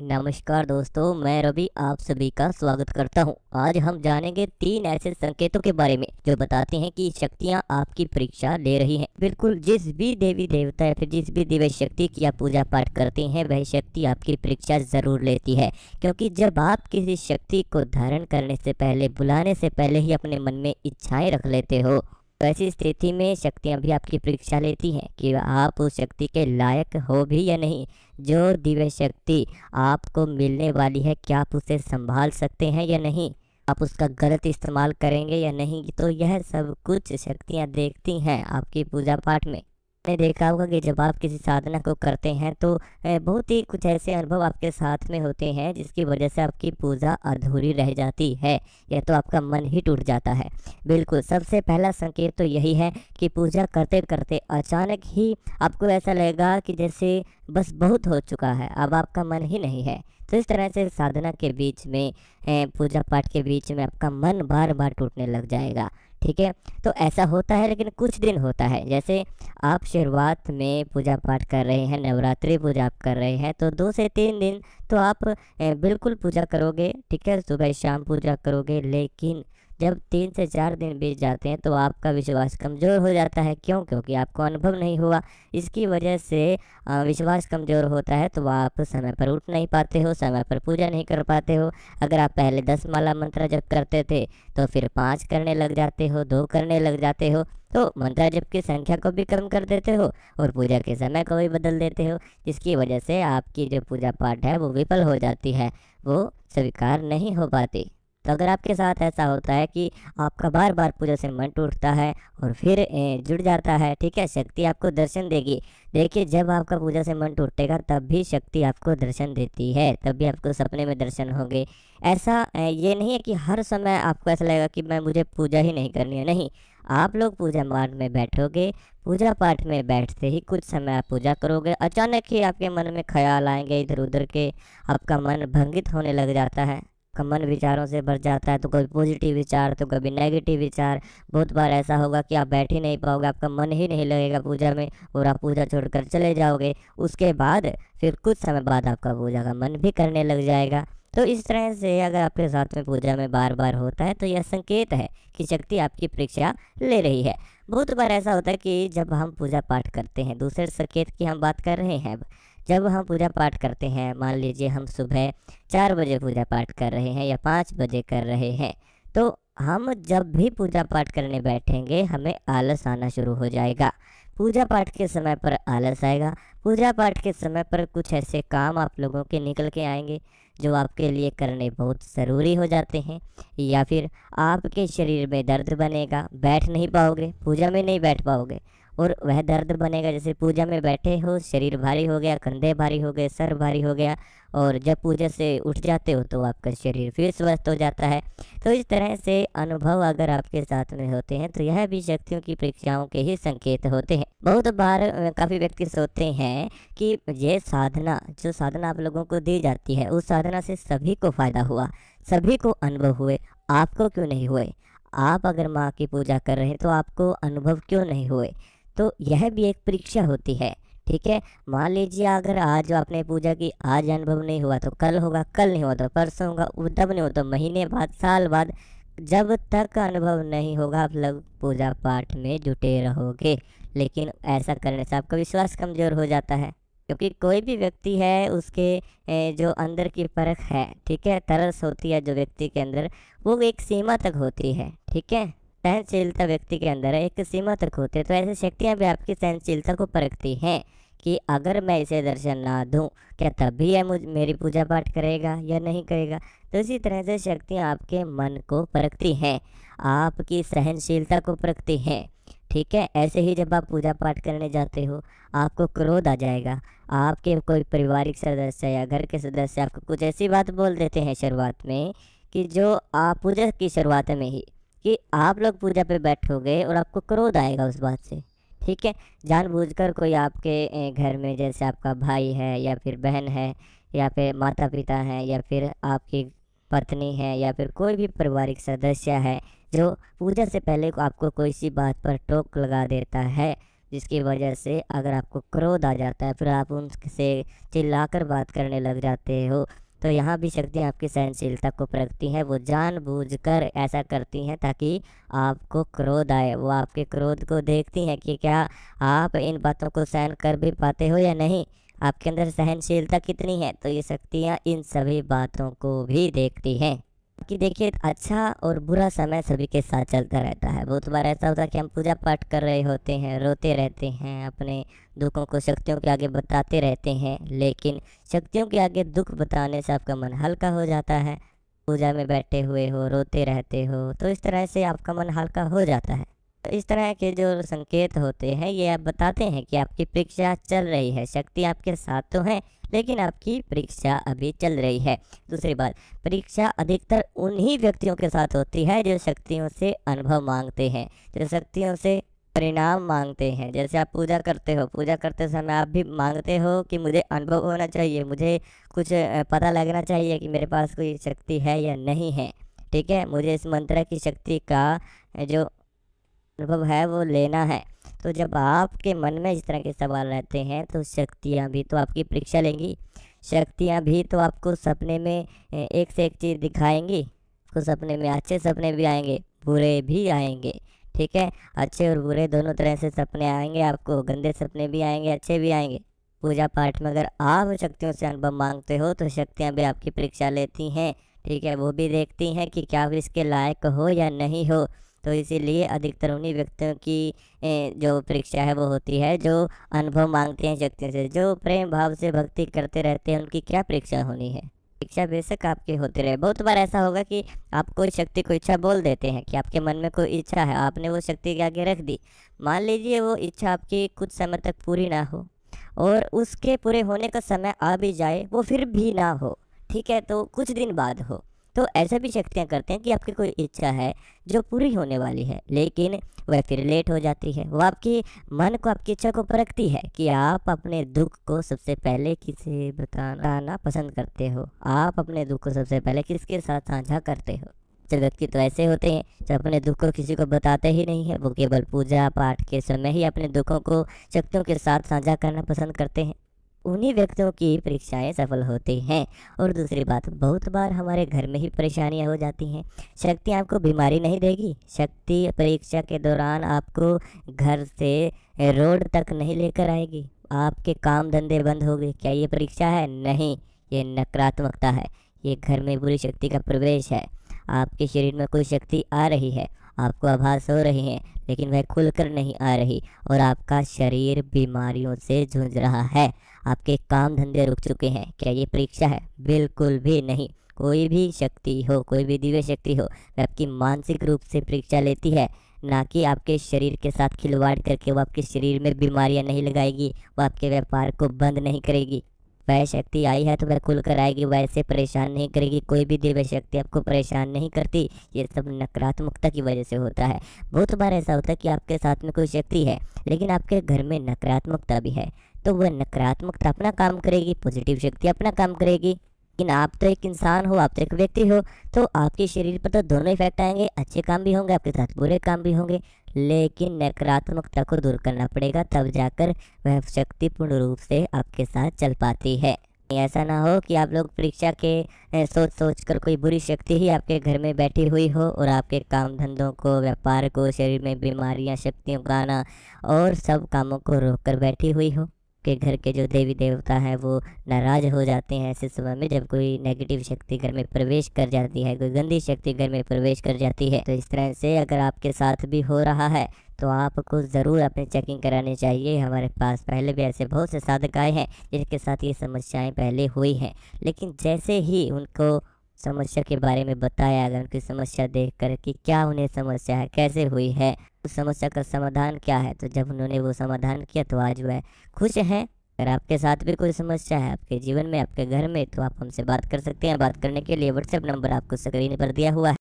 नमस्कार दोस्तों मैं रवि आप सभी का स्वागत करता हूं। आज हम जानेंगे तीन ऐसे संकेतों के बारे में जो बताते हैं कि शक्तियां आपकी परीक्षा ले रही हैं। बिल्कुल जिस भी देवी देवता या फिर जिस भी दिव्य शक्ति की आप पूजा पाठ करते हैं वह शक्ति आपकी परीक्षा जरूर लेती है क्योंकि जब आप किसी शक्ति को धारण करने से पहले बुलाने से पहले ही अपने मन में इच्छाएं रख लेते हो तो ऐसी स्थिति में शक्तियाँ भी आपकी परीक्षा लेती हैं कि आप उस शक्ति के लायक हो भी या नहीं जो दिव्य शक्ति आपको मिलने वाली है क्या आप उसे संभाल सकते हैं या नहीं आप उसका गलत इस्तेमाल करेंगे या नहीं तो यह सब कुछ शक्तियाँ देखती हैं आपकी पूजा पाठ में आपने देखा होगा कि जब आप किसी साधना को करते हैं तो बहुत ही कुछ ऐसे अनुभव आपके साथ में होते हैं जिसकी वजह से आपकी पूजा अधूरी रह जाती है या तो आपका मन ही टूट जाता है बिल्कुल सबसे पहला संकेत तो यही है कि पूजा करते करते अचानक ही आपको ऐसा लगेगा कि जैसे बस बहुत हो चुका है अब आपका मन ही नहीं है तो इस तरह से साधना के बीच में पूजा पाठ के बीच में आपका मन बार बार टूटने लग जाएगा ठीक है तो ऐसा होता है लेकिन कुछ दिन होता है जैसे आप शुरुआत में पूजा पाठ कर रहे हैं नवरात्रि पूजा आप कर रहे हैं तो दो से तीन दिन तो आप बिल्कुल पूजा करोगे ठीक है सुबह शाम पूजा करोगे लेकिन जब तीन से चार दिन बीत जाते हैं तो आपका विश्वास कमज़ोर हो जाता है क्यों क्योंकि आपको अनुभव नहीं हुआ इसकी वजह से विश्वास कमज़ोर होता है तो आप समय पर उठ नहीं पाते हो समय पर पूजा नहीं कर पाते हो अगर आप पहले दस माला मंत्र जब करते थे तो फिर पाँच करने लग जाते हो दो करने लग जाते हो तो मंत्र जब की संख्या को भी कम कर देते हो और पूजा के समय को भी बदल देते हो जिसकी वजह से आपकी जो पूजा पाठ है वो विफल हो जाती है वो स्वीकार नहीं हो पाती तो अगर आपके साथ ऐसा होता है कि आपका बार बार पूजा से मन टूटता है और फिर जुड़ जाता है ठीक है शक्ति आपको दर्शन देगी देखिए जब आपका पूजा से मन टूटेगा तब भी शक्ति आपको दर्शन देती है तब भी आपको सपने में दर्शन होंगे ऐसा ये नहीं है कि हर समय आपको ऐसा लगेगा कि मैं मुझे पूजा ही नहीं करनी है नहीं आप लोग पूजा पाठ में बैठोगे पूजा पाठ में बैठते ही कुछ समय आप पूजा करोगे अचानक ही आपके मन में ख्याल आएंगे इधर उधर के आपका मन भंगित होने लग जाता है आपका मन विचारों से भर जाता है तो कभी पॉजिटिव विचार तो कभी नेगेटिव विचार बहुत बार ऐसा होगा कि आप बैठ ही नहीं पाओगे आपका मन ही नहीं लगेगा पूजा में और आप पूजा छोड़कर चले जाओगे उसके बाद फिर कुछ समय बाद आपका पूजा का मन भी करने लग जाएगा तो इस तरह से अगर आपके साथ में पूजा में बार बार होता है तो यह संकेत है कि शक्ति आपकी परीक्षा ले रही है बहुत बार ऐसा होता है कि जब हम पूजा पाठ करते हैं दूसरे संकेत की हम बात कर रहे हैं जब हम पूजा पाठ करते हैं मान लीजिए हम सुबह चार बजे पूजा पाठ कर रहे हैं या पाँच बजे कर रहे हैं तो हम जब भी पूजा पाठ करने बैठेंगे हमें आलस आना शुरू हो जाएगा पूजा पाठ के समय पर आलस आएगा पूजा पाठ के समय पर कुछ ऐसे काम आप लोगों के निकल के आएंगे जो आपके लिए करने बहुत ज़रूरी हो जाते हैं या फिर आपके शरीर में दर्द बनेगा बैठ नहीं पाओगे पूजा में नहीं बैठ पाओगे और वह दर्द बनेगा जैसे पूजा में बैठे हो शरीर भारी हो गया कंधे भारी हो गए सर भारी हो गया और जब पूजा से उठ जाते हो तो आपका शरीर फिर स्वस्थ हो जाता है तो इस तरह से अनुभव अगर आपके साथ में होते हैं तो यह भी शक्तियों की परीक्षाओं के ही संकेत होते हैं बहुत बार काफ़ी व्यक्ति सोचते हैं कि ये साधना जो साधना आप लोगों को दी जाती है उस साधना से सभी को फ़ायदा हुआ सभी को अनुभव हुए आपको क्यों नहीं हुए आप अगर माँ की पूजा कर रहे हैं तो आपको अनुभव क्यों नहीं हुए तो यह भी एक परीक्षा होती है ठीक है मान लीजिए अगर आज आपने पूजा की आज अनुभव नहीं हुआ तो कल होगा कल नहीं हुआ तो परसों होगा तब नहीं होता तो महीने बाद साल बाद जब तक अनुभव नहीं होगा आप लोग पूजा पाठ में जुटे रहोगे लेकिन ऐसा करने से आपका विश्वास कमज़ोर हो जाता है क्योंकि कोई भी व्यक्ति है उसके जो अंदर की परख है ठीक है तरस होती है जो व्यक्ति के अंदर वो एक सीमा तक होती है ठीक है सहनशीलता व्यक्ति के अंदर एक सीमा तक होती है तो ऐसी शक्तियाँ भी आपकी सहनशीलता को परखती हैं कि अगर मैं इसे दर्शन ना दूं क्या तभी यह मुझ मेरी पूजा पाठ करेगा या नहीं करेगा तो इसी तरह से शक्तियाँ आपके मन को परखती हैं आपकी सहनशीलता को परखती हैं ठीक है ऐसे ही जब आप पूजा पाठ करने जाते हो आपको क्रोध आ जाएगा आपके कोई पारिवारिक सदस्य या घर के सदस्य आपको कुछ ऐसी बात बोल देते हैं शुरुआत में कि जो आप पूजा की शुरुआत में ही कि आप लोग पूजा पे बैठोगे और आपको क्रोध आएगा उस बात से ठीक है जानबूझकर कोई आपके घर में जैसे आपका भाई है या फिर बहन है या फिर माता पिता है या फिर आपकी पत्नी है या फिर कोई भी पारिवारिक सदस्य है जो पूजा से पहले आपको कोई सी बात पर टोक लगा देता है जिसकी वजह से अगर आपको क्रोध आ जाता है फिर आप उनसे चिल्लाकर बात करने लग जाते हो तो यहाँ भी शक्तियाँ आपकी सहनशीलता को परखती हैं वो जानबूझकर ऐसा करती हैं ताकि आपको क्रोध आए वो आपके क्रोध को देखती हैं कि क्या आप इन बातों को सहन कर भी पाते हो या नहीं आपके अंदर सहनशीलता कितनी है तो ये शक्तियाँ इन सभी बातों को भी देखती हैं कि देखिए अच्छा और बुरा समय सभी के साथ चलता रहता है बहुत बार ऐसा होता है कि हम पूजा पाठ कर रहे होते हैं रोते रहते हैं अपने दुखों को शक्तियों के आगे बताते रहते हैं लेकिन शक्तियों के आगे दुख बताने से आपका मन हल्का हो जाता है पूजा में बैठे हुए हो रोते रहते हो तो इस तरह से आपका मन हल्का हो जाता है इस तरह के जो संकेत होते हैं ये आप बताते हैं कि आपकी परीक्षा चल रही है शक्ति आपके साथ तो है लेकिन आपकी परीक्षा अभी चल रही है दूसरी बात परीक्षा अधिकतर उन्हीं व्यक्तियों के साथ होती है जो शक्तियों से अनुभव मांगते हैं जो शक्तियों से परिणाम मांगते हैं जैसे आप पूजा करते हो पूजा करते समय आप भी मांगते हो कि मुझे अनुभव होना चाहिए मुझे कुछ पता लगना चाहिए कि मेरे पास कोई शक्ति है या नहीं है ठीक है मुझे इस मंत्र की शक्ति का जो अनुभव है वो लेना है तो जब आपके मन में इस तरह के सवाल रहते हैं तो शक्तियाँ भी तो आपकी परीक्षा लेंगी शक्तियाँ भी तो आपको सपने में एक से एक चीज़ दिखाएंगी आपको सपने में अच्छे सपने भी आएंगे बुरे भी आएंगे ठीक है अच्छे और बुरे दोनों तरह से सपने आएंगे आपको गंदे सपने भी आएंगे अच्छे भी आएंगे पूजा पाठ में अगर आप शक्तियों से अनुभव मांगते हो तो शक्तियाँ भी आपकी परीक्षा लेती हैं ठीक है वो भी देखती हैं कि क्या आप इसके लायक हो या नहीं हो तो इसीलिए अधिकतर उन्हीं व्यक्तियों की जो परीक्षा है वो होती है जो अनुभव मांगते हैं शक्तियों से जो प्रेम भाव से भक्ति करते रहते हैं उनकी क्या परीक्षा होनी है परीक्षा बेशक आपकी होती रहे बहुत बार ऐसा होगा कि आप कोई शक्ति को इच्छा बोल देते हैं कि आपके मन में कोई इच्छा है आपने वो शक्ति के आगे रख दी मान लीजिए वो इच्छा आपकी कुछ समय तक पूरी ना हो और उसके पूरे होने का समय आ भी जाए वो फिर भी ना हो ठीक है तो कुछ दिन बाद हो तो ऐसा भी शक्तियाँ करते हैं कि आपकी कोई इच्छा है जो पूरी होने वाली है लेकिन वह फिर लेट हो जाती है वह आपकी मन को आपकी इच्छा को परखती है कि आप अपने दुख को सबसे पहले किसे बताना पसंद करते हो आप अपने दुख को सबसे पहले किसके साथ साझा करते हो व्यक्ति तो ऐसे होते हैं जो अपने दुख को किसी को बताते ही नहीं है वो केवल पूजा पाठ के समय ही अपने दुखों को शक्तियों के साथ साझा करना पसंद करते हैं उन्हीं व्यक्तियों की परीक्षाएं सफल होती हैं और दूसरी बात बहुत बार हमारे घर में ही परेशानियां हो जाती हैं शक्ति आपको बीमारी नहीं देगी शक्ति परीक्षा के दौरान आपको घर से रोड तक नहीं लेकर आएगी आपके काम धंधे बंद हो गए क्या ये परीक्षा है नहीं ये नकारात्मकता है ये घर में बुरी शक्ति का प्रवेश है आपके शरीर में कोई शक्ति आ रही है आपको आभास हो रही है लेकिन वह खुलकर नहीं आ रही और आपका शरीर बीमारियों से जूझ रहा है आपके काम धंधे रुक चुके हैं क्या ये परीक्षा है बिल्कुल भी नहीं कोई भी शक्ति हो कोई भी दिव्य शक्ति हो वह आपकी मानसिक रूप से परीक्षा लेती है ना कि आपके शरीर के साथ खिलवाड़ करके वो आपके शरीर में बीमारियां नहीं लगाएगी वो आपके व्यापार को बंद नहीं करेगी वह शक्ति आई है तो वह खुलकर आएगी वह ऐसे परेशान नहीं करेगी कोई भी दिव्य शक्ति आपको परेशान नहीं करती ये सब नकारात्मकता की वजह से होता है बहुत बार ऐसा होता है कि आपके साथ में कोई शक्ति है लेकिन आपके घर में नकारात्मकता भी है तो वह नकारात्मकता अपना काम करेगी पॉजिटिव शक्ति अपना काम करेगी लेकिन आप तो एक इंसान हो आप तो एक व्यक्ति हो तो आपके शरीर पर तो दोनों इफेक्ट आएंगे अच्छे काम भी होंगे आपके साथ बुरे काम भी होंगे लेकिन नकारात्मकता को दूर करना पड़ेगा तब जाकर वह शक्ति पूर्ण रूप से आपके साथ चल पाती है ऐसा ना हो कि आप लोग परीक्षा के सोच सोच कर कोई बुरी शक्ति ही आपके घर में बैठी हुई हो और आपके काम धंधों को व्यापार को शरीर में बीमारियां शक्तियों का आना और सब कामों को रोक कर बैठी हुई हो के घर के जो देवी देवता हैं वो नाराज़ हो जाते हैं ऐसे समय में जब कोई नेगेटिव शक्ति घर में प्रवेश कर जाती है कोई गंदी शक्ति घर में प्रवेश कर जाती है तो इस तरह से अगर आपके साथ भी हो रहा है तो आपको ज़रूर अपनी चेकिंग करानी चाहिए हमारे पास पहले भी ऐसे बहुत से साधक आए हैं जिनके साथ ये समस्याएं पहले हुई हैं लेकिन जैसे ही उनको समस्या के बारे में बताया अगर उनकी समस्या देख कर कि क्या उन्हें समस्या है कैसे हुई है उस समस्या का समाधान क्या है तो जब उन्होंने वो समाधान किया तो आज वह खुश हैं अगर आपके साथ भी कोई समस्या है आपके जीवन में आपके घर में तो आप हमसे बात कर सकते हैं बात करने के लिए व्हाट्सएप नंबर आपको स्क्रीन पर दिया हुआ है